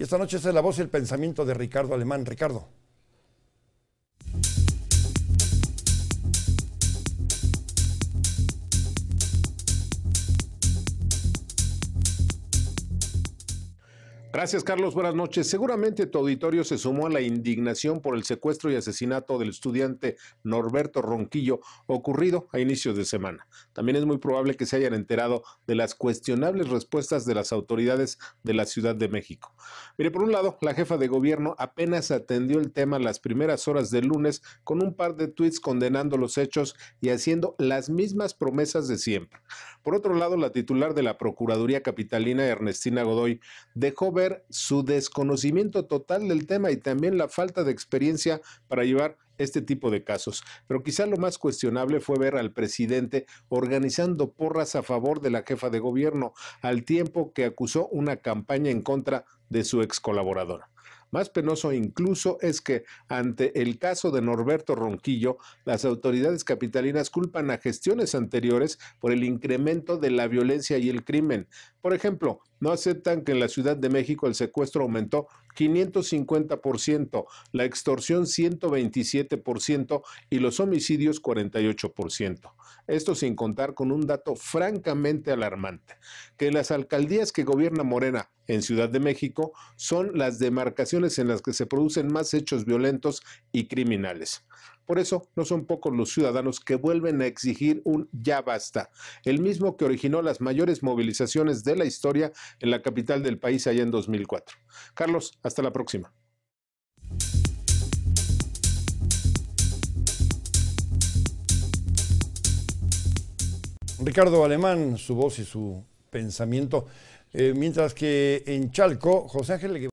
Y esta noche es la voz y el pensamiento de Ricardo Alemán. Ricardo. Gracias, Carlos. Buenas noches. Seguramente tu auditorio se sumó a la indignación por el secuestro y asesinato del estudiante Norberto Ronquillo ocurrido a inicios de semana. También es muy probable que se hayan enterado de las cuestionables respuestas de las autoridades de la Ciudad de México. Mire, por un lado, la jefa de gobierno apenas atendió el tema las primeras horas del lunes con un par de tweets condenando los hechos y haciendo las mismas promesas de siempre. Por otro lado, la titular de la Procuraduría Capitalina, Ernestina Godoy, dejó ver su desconocimiento total del tema y también la falta de experiencia para llevar este tipo de casos. Pero quizá lo más cuestionable fue ver al presidente organizando porras a favor de la jefa de gobierno, al tiempo que acusó una campaña en contra de su ex colaborador. Más penoso incluso es que ante el caso de Norberto Ronquillo, las autoridades capitalinas culpan a gestiones anteriores por el incremento de la violencia y el crimen. Por ejemplo, no aceptan que en la Ciudad de México el secuestro aumentó 550%, la extorsión 127% y los homicidios 48%. Esto sin contar con un dato francamente alarmante, que las alcaldías que gobierna Morena en Ciudad de México son las demarcaciones en las que se producen más hechos violentos y criminales. Por eso no son pocos los ciudadanos que vuelven a exigir un ya basta, el mismo que originó las mayores movilizaciones de la historia en la capital del país allá en 2004. Carlos, hasta la próxima. Ricardo Alemán, su voz y su pensamiento. Eh, mientras que en Chalco, José Ángel